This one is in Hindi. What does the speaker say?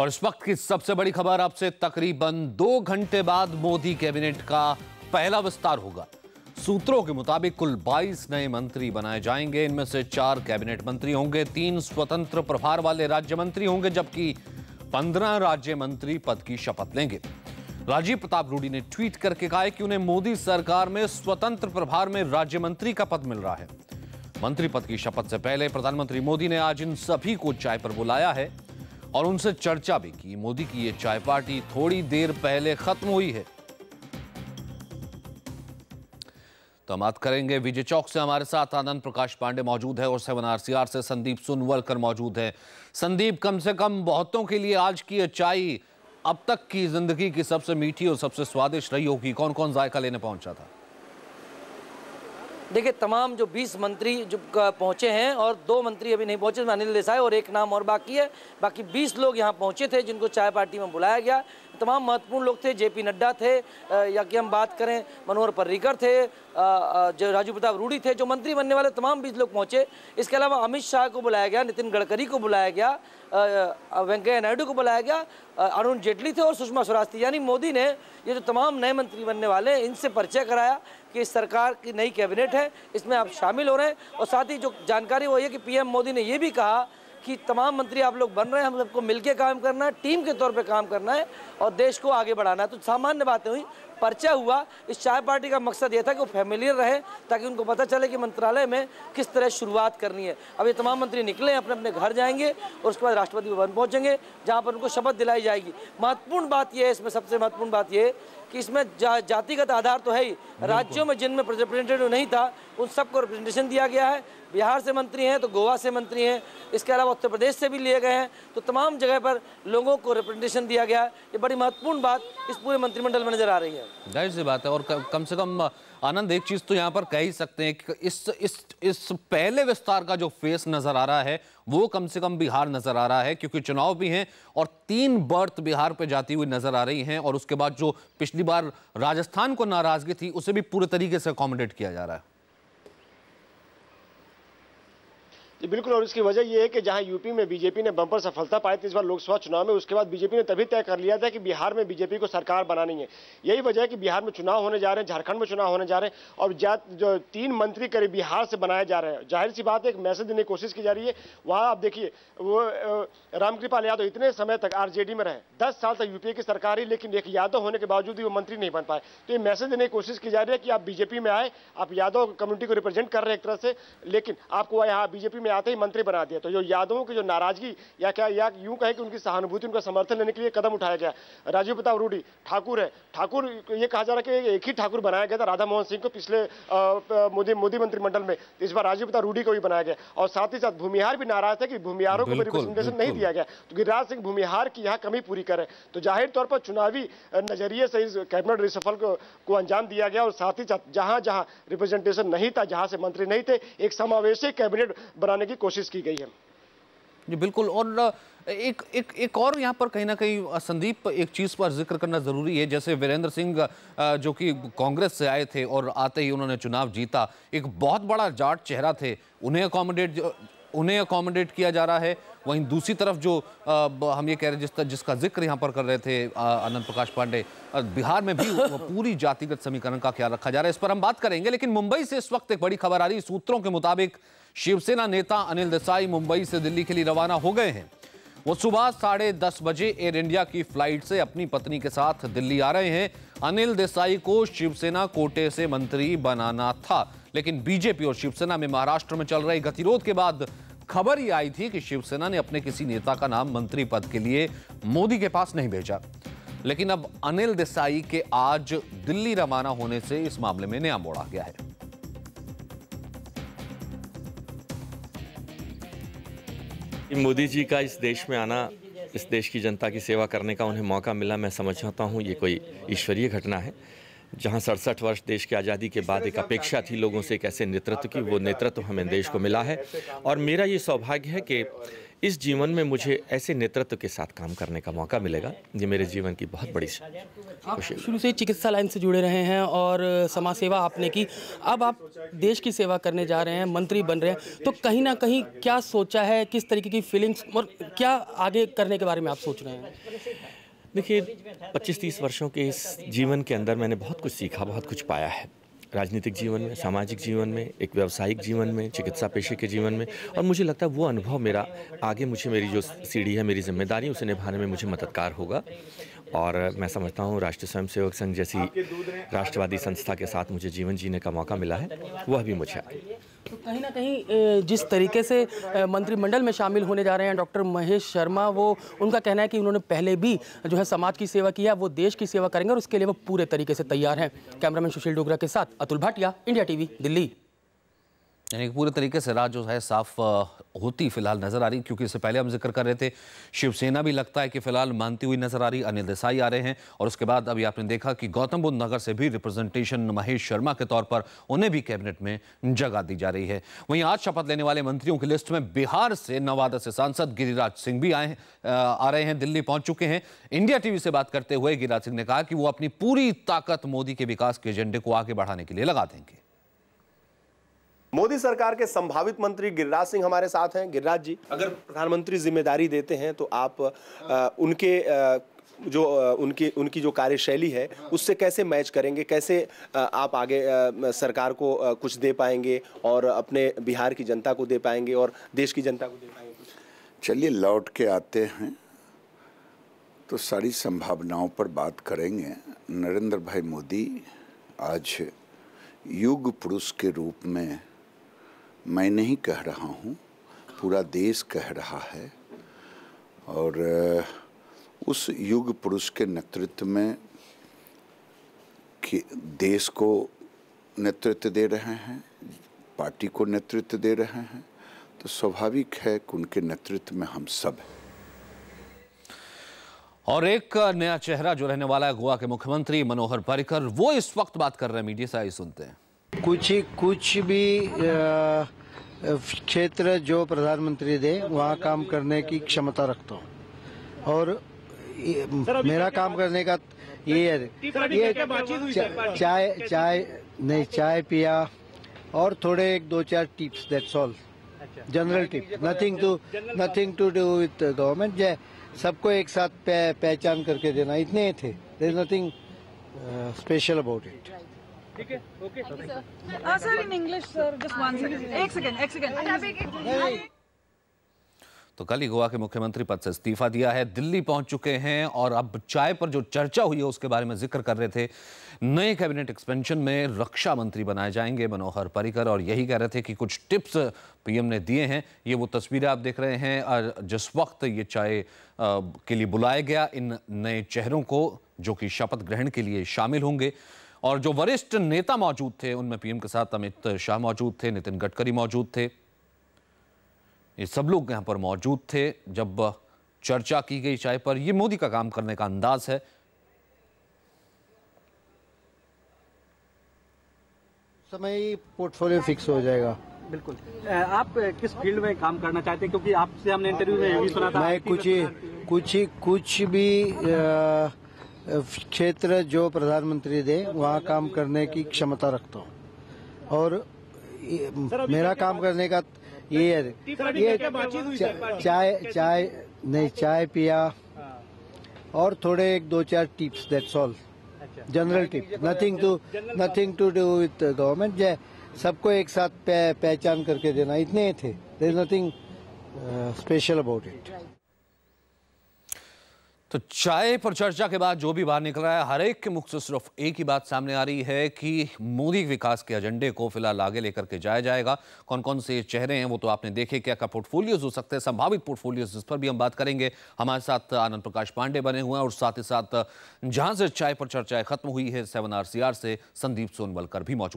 और इस वक्त की सबसे बड़ी खबर आपसे तकरीबन दो घंटे बाद मोदी कैबिनेट का पहला विस्तार होगा सूत्रों के मुताबिक कुल 22 नए मंत्री बनाए जाएंगे इनमें से चार कैबिनेट मंत्री होंगे तीन स्वतंत्र प्रभार वाले राज्य मंत्री होंगे जबकि 15 राज्य मंत्री पद की शपथ लेंगे राजीव प्रताप रूडी ने ट्वीट करके कहा कि उन्हें मोदी सरकार में स्वतंत्र प्रभार में राज्य मंत्री का पद मिल रहा है मंत्री पद की शपथ से पहले प्रधानमंत्री मोदी ने आज इन सभी को चाय पर बुलाया है और उनसे चर्चा भी की मोदी की यह चाय पार्टी थोड़ी देर पहले खत्म हुई है तो हम बात करेंगे विजय चौक से हमारे साथ आनंद प्रकाश पांडे मौजूद है और सेवन आरसीआर से संदीप सुनवलकर मौजूद है संदीप कम से कम बहुतों के लिए आज की चाय अब तक की जिंदगी की सबसे मीठी और सबसे स्वादिष्ट रही होगी कौन कौन जायका लेने पहुंचा था देखिए तमाम जो 20 मंत्री जो पहुंचे हैं और दो मंत्री अभी नहीं पहुंचे अनिल देसाई और एक नाम और बाकी है बाकी 20 लोग यहाँ पहुंचे थे जिनको चाय पार्टी में बुलाया गया तमाम महत्वपूर्ण लोग थे जेपी नड्डा थे या कि हम बात करें मनोहर पर्रिकर थे जो राजू प्रताप रूढ़ी थे जो मंत्री बनने वाले तमाम बीच लोग पहुंचे इसके अलावा अमित शाह को बुलाया गया नितिन गडकरी को बुलाया गया वेंकैया नायडू को बुलाया गया अरुण जेटली थे और सुषमा स्वराज थी यानी मोदी ने ये जो तमाम नए मंत्री बनने वाले हैं इनसे परिचय कराया कि सरकार की नई कैबिनेट है इसमें आप शामिल हो रहे हैं और साथ ही जो जानकारी वो है कि पी मोदी ने ये भी कहा कि तमाम मंत्री आप लोग बन रहे हैं हम सबको मिलकर काम करना है टीम के तौर पे काम करना है और देश को आगे बढ़ाना है तो सामान्य बातें हुई पर्चा हुआ इस चाय पार्टी का मकसद ये था कि वो फैमिलियर रहे ताकि उनको पता चले कि मंत्रालय में किस तरह शुरुआत करनी है अब ये तमाम मंत्री निकले अपने अपने घर जाएंगे और उसके बाद राष्ट्रपति भवन पहुँचेंगे जहाँ पर उनको शपथ दिलाई जाएगी महत्वपूर्ण बात यह है इसमें सबसे महत्वपूर्ण बात यह है कि इसमें जा, जातिगत आधार तो है ही राज्यों में जिनमें रिप्रेजेंटेटिव नहीं था उन सबको रिप्रेजेंटेशन दिया गया है बिहार से मंत्री हैं तो गोवा से मंत्री हैं इसके अलावा उत्तर प्रदेश से भी लिए गए हैं तो तमाम जगह पर लोगों को रिप्रेजेंटेशन दिया गया है ये बड़ी महत्वपूर्ण बात इस पूरे मंत्रिमंडल में नजर आ रही है जाहिर सी बात है और कम से कम आनंद एक चीज तो यहाँ पर कह ही सकते हैं कि इस इस इस पहले विस्तार का जो फेस नजर आ रहा है वो कम से कम बिहार नजर आ रहा है क्योंकि चुनाव भी हैं और तीन बर्थ बिहार पे जाती हुई नजर आ रही हैं और उसके बाद जो पिछली बार राजस्थान को नाराजगी थी उसे भी पूरे तरीके से अकोमोडेट किया जा रहा है जी बिल्कुल और इसकी वजह यह है कि जहां यूपी में बीजेपी ने बंपर सफलता पाई थी इस बार लोकसभा चुनाव में उसके बाद बीजेपी ने तभी तय कर लिया था कि बिहार में बीजेपी को सरकार बनानी है यही वजह है कि बिहार में चुनाव होने जा रहे हैं झारखंड में चुनाव होने जा रहे हैं और जो तीन मंत्री करीब बिहार से बनाए जा रहे हैं जाहिर सी बात है एक मैसेज देने की कोशिश की जा रही है वहाँ आप देखिए वो रामकृपाल यादव इतने समय तक आर में रहे दस साल तक यूपीए की सरकार ही लेकिन एक यादव होने के बावजूद भी वो मंत्री नहीं बन पाए तो ये मैसेज देने की कोशिश की जा रही है कि आप बीजेपी में आए आप यादव कम्युनिटी को रिप्रेजेंट कर रहे हैं एक तरह से लेकिन आपको यहाँ बीजेपी में आते ही मंत्री बना दिया तो जो यादवों की जो नाराजगी या क्या या यूं कहे कि उनकी सहानुभूति उनका समर्थन लेने के लिए कदम उठाया गया राजीव प्रताप रूडी ठाकुर है ठाकुर ये कहा जा रहा है कि एक ही ठाकुर बनाया गया था राधा मोहन सिंह को पिछले मोदी मोदी मंत्रिमंडल में तो इस बार राजीव प्रताप रूडी को भी बनाया गया और साथ ही साथ भूमिहार भी नाराज थे कि भूमिहारों को रिप्रेजेंटेशन नहीं दिया गया तो गिरिराज सिंह भूमिहार की यहाँ कमी पूरी करे तो जाहिर तौर पर चुनावी नजरिए से इस कैबिनेट रिसफल को, अंजाम दिया गया और साथ ही साथ जहां जहां रिप्रेजेंटेशन नहीं था जहां से मंत्री नहीं थे एक समावेशी कैबिनेट बनाने बनाने की कोशिश की गई है जी बिल्कुल और एक एक एक और यहाँ पर कहीं ना कहीं संदीप एक चीज़ पर जिक्र करना ज़रूरी है जैसे वीरेंद्र सिंह जो कि कांग्रेस से आए थे और आते ही उन्होंने चुनाव जीता एक बहुत बड़ा जाट चेहरा थे उन्हें अकोमोडेट उन्हें अकोमोडेट किया जा रहा है वहीं दूसरी तरफ जो आ, हम ये कह रहे हैं जिस जिसका जिक्र यहाँ पर कर रहे थे अनंत प्रकाश पांडे बिहार में भी पूरी जातिगत समीकरण का ख्याल रखा जा रहा है इस पर हम बात करेंगे लेकिन मुंबई से इस वक्त एक बड़ी खबर आ रही सूत्रों के मुताबिक शिवसेना नेता अनिल देसाई मुंबई से दिल्ली के लिए रवाना हो गए हैं वो सुबह साढ़े दस बजे एयर इंडिया की फ्लाइट से अपनी पत्नी के साथ दिल्ली आ रहे हैं अनिल देसाई को शिवसेना कोटे से मंत्री बनाना था लेकिन बीजेपी और शिवसेना में महाराष्ट्र में चल रहे गतिरोध के बाद खबर ये आई थी कि शिवसेना ने अपने किसी नेता का नाम मंत्री पद के लिए मोदी के पास नहीं भेजा लेकिन अब अनिल देसाई के आज दिल्ली रवाना होने से इस मामले में नया मोड़ा गया है मोदी जी का इस देश में आना इस देश की जनता की सेवा करने का उन्हें मौका मिला मैं समझाता हूँ ये कोई ईश्वरीय घटना है जहां सड़सठ वर्ष देश की आज़ादी के बाद एक अपेक्षा थी लोगों से एक ऐसे नेतृत्व की वो नेतृत्व हमें देश को मिला है और मेरा ये सौभाग्य है कि इस जीवन में मुझे ऐसे नेतृत्व के साथ काम करने का मौका मिलेगा ये मेरे जीवन की बहुत बड़ी शुरू से चिकित्सा लाइन से जुड़े रहे हैं और समाज सेवा आपने की अब आप देश की सेवा करने जा रहे हैं मंत्री बन रहे हैं तो कहीं ना कहीं क्या सोचा है किस तरीके की फीलिंग्स और क्या आगे करने के बारे में आप सोच रहे हैं देखिए 25-30 वर्षों के इस जीवन के अंदर मैंने बहुत कुछ सीखा बहुत कुछ पाया है राजनीतिक जीवन में सामाजिक जीवन में एक व्यावसायिक जीवन में चिकित्सा पेशे के जीवन में और मुझे लगता है वो अनुभव मेरा आगे मुझे मेरी जो सीढ़ी है मेरी जिम्मेदारी उसे निभाने में मुझे मददगार होगा और मैं समझता हूँ राष्ट्रीय स्वयंसेवक संघ जैसी राष्ट्रवादी संस्था के साथ मुझे जीवन जीने का मौका मिला है वह भी मुझे तो कहीं ना कहीं जिस तरीके से मंत्रिमंडल में शामिल होने जा रहे हैं डॉक्टर महेश शर्मा वो उनका कहना है कि उन्होंने पहले भी जो है समाज की सेवा किया वो देश की सेवा करेंगे और उसके लिए वो पूरे तरीके से तैयार हैं कैमरामैन सुशील डोगरा के साथ अतुल भाटिया इंडिया टीवी दिल्ली यानी पूरे तरीके से राज जो है साफ होती फिलहाल नज़र आ रही क्योंकि इससे पहले हम जिक्र कर रहे थे शिवसेना भी लगता है कि फिलहाल मानती हुई नज़र आ रही अनिल देसाई आ रहे हैं और उसके बाद अभी आपने देखा कि गौतम बुद्ध नगर से भी रिप्रेजेंटेशन महेश शर्मा के तौर पर उन्हें भी कैबिनेट में जगह दी जा रही है वहीं आज शपथ लेने वाले मंत्रियों की लिस्ट में बिहार से नवादा से सांसद गिरिराज सिंह भी आए आ रहे हैं दिल्ली पहुंच चुके हैं इंडिया टीवी से बात करते हुए गिरिराज सिंह ने कहा कि वो अपनी पूरी ताकत मोदी के विकास के एजेंडे को आगे बढ़ाने के लिए लगा देंगे मोदी सरकार के संभावित मंत्री गिरिराज सिंह हमारे साथ हैं गिरिराज जी अगर प्रधानमंत्री जिम्मेदारी देते हैं तो आप आ, उनके आ, जो उनकी उनकी जो कार्यशैली है उससे कैसे मैच करेंगे कैसे आप आगे सरकार को कुछ दे पाएंगे और अपने बिहार की जनता को दे पाएंगे और देश की जनता को दे पाएंगे चलिए लौट के आते हैं तो सारी संभावनाओं पर बात करेंगे नरेंद्र भाई मोदी आज युग पुरुष के रूप में मैं नहीं कह रहा हूँ पूरा देश कह रहा है और उस युग पुरुष के नेतृत्व में कि देश को नेतृत्व दे रहे हैं पार्टी को नेतृत्व दे रहे हैं तो स्वाभाविक है कि उनके नेतृत्व में हम सब हैं और एक नया चेहरा जो रहने वाला है गोवा के मुख्यमंत्री मनोहर पर्रिकर वो इस वक्त बात कर रहे हैं मीडिया से आई सुनते हैं कुछ कुछ भी क्षेत्र जो प्रधानमंत्री दे वहाँ काम करने की क्षमता रखता हूँ और मेरा काम करने का ये ये चाय चाय नहीं चाय पिया और थोड़े एक दो चार tips that's all general tip nothing to nothing to do with government जय सबको एक साथ पहचान करके देना इतने ही थे there is nothing special about it तो कल ही गोवा के मुख्यमंत्री पद से इस्तीफा दिया है दिल्ली पहुंच चुके हैं और अब चाय पर जो चर्चा हुई है उसके बारे में जिक्र कर रहे थे नए कैबिनेट एक्सपेंशन में रक्षा मंत्री बनाए जाएंगे मनोहर पर्रिकर और यही कह रहे थे कि कुछ टिप्स पीएम ने दिए हैं ये वो तस्वीरें आप देख रहे हैं और जिस वक्त ये चाय के लिए बुलाया गया इन नए चेहरों को जो कि शपथ ग्रहण के लिए शामिल होंगे और जो वरिष्ठ नेता मौजूद थे उनमें पीएम के साथ अमित शाह मौजूद थे नितिन गडकरी मौजूद थे ये सब लोग यहां पर मौजूद थे जब चर्चा की गई चाय पर ये मोदी का काम करने का अंदाज है समय पोर्टफोलियो फिक्स हो जाएगा बिल्कुल आप किस फील्ड में काम करना चाहते हैं क्योंकि आपसे हमने इंटरव्यू में भी सुना था मैं कुछ कुछ कुछ भी आ, क्षेत्र जो प्रधानमंत्री दे वहाँ काम करने की क्षमता रखता हूँ और मेरा काम करने का ये है ये चाय चाय नहीं चाय पिया हाँ। और थोड़े एक दो चार tips that's all general tip nothing to nothing to do with government जय सबको एक साथ पहचान करके देना इतने ही थे there is nothing special about it तो चाय पर चर्चा के बाद जो भी बाहर निकल रहा है हर एक के मुख से सिर्फ एक ही बात सामने आ रही है कि मोदी विकास के एजेंडे को फिलहाल आगे लेकर के जाया जाएगा कौन कौन से चेहरे हैं वो तो आपने देखे क्या क्या पोर्टफोलियोज हो सकते हैं संभावित पोर्टफोलियोज जिस पर भी हम बात करेंगे हमारे साथ आनंद प्रकाश पांडे बने हुए हैं और साथ ही साथ जहां से चाय पर चर्चाएं खत्म हुई है सेवन आर से संदीप सोनवलकर भी मौजूद